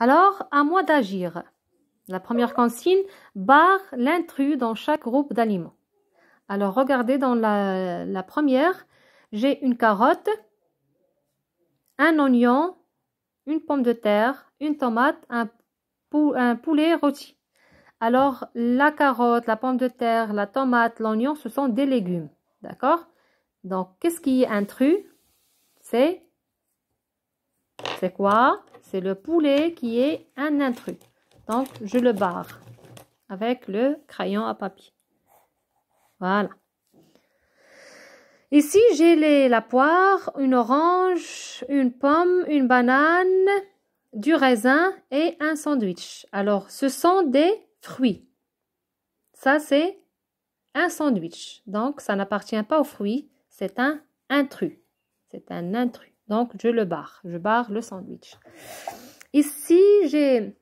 Alors, à moi d'agir. La première consigne, barre l'intrus dans chaque groupe d'aliments. Alors, regardez dans la, première, j'ai une carotte, un oignon, une pomme de terre, une tomate, un, un poulet rôti. Alors, la carotte, la pomme de terre, la tomate, l'oignon, ce sont des légumes. D'accord Donc, qu'est-ce qui est intrus C'est... C'est quoi c'est le poulet qui est un intrus. Donc, je le barre avec le crayon à papier. Voilà. Ici, j'ai la poire, une orange, une pomme, une banane, du raisin et un sandwich. Alors, ce sont des fruits. Ça, c'est un sandwich. Donc, ça n'appartient pas aux fruits. C'est un intrus. C'est un intrus. Donc, je le barre. Je barre le sandwich. Ici, j'ai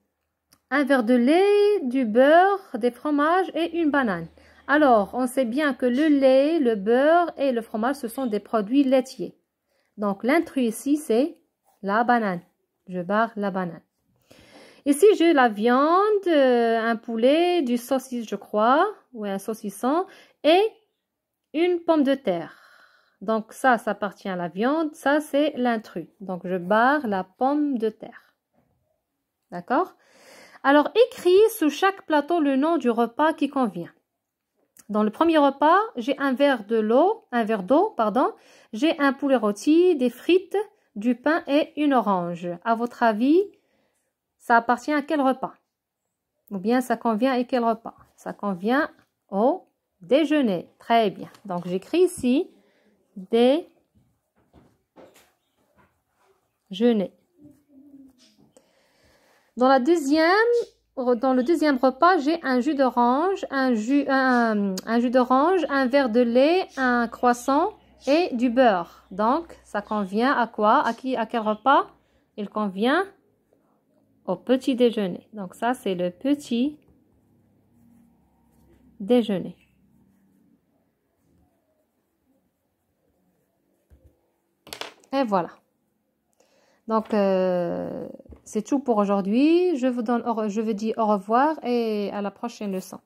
un verre de lait, du beurre, des fromages et une banane. Alors, on sait bien que le lait, le beurre et le fromage, ce sont des produits laitiers. Donc, l'intrus ici, c'est la banane. Je barre la banane. Ici, j'ai la viande, euh, un poulet, du saucisse, je crois, ou un saucisson, et une pomme de terre. Donc ça, ça appartient à la viande, ça c'est l'intrus. Donc je barre la pomme de terre. D'accord Alors écris sous chaque plateau le nom du repas qui convient. Dans le premier repas, j'ai un verre de l'eau, un verre d'eau, pardon, j'ai un poulet rôti, des frites, du pain et une orange. À votre avis, ça appartient à quel repas Ou bien ça convient à quel repas Ça convient au déjeuner. Très bien. Donc j'écris ici déjeuner. Dans la deuxième, dans le deuxième repas, j'ai un jus d'orange, un jus, un jus d'orange, un verre de lait, un croissant et du beurre. Donc, ça convient à quoi À qui À quel repas Il convient au petit déjeuner. Donc ça, c'est le petit déjeuner. Et voilà. Donc, euh, c'est tout pour aujourd'hui. Je je vous dis au revoir et à la prochaine leçon.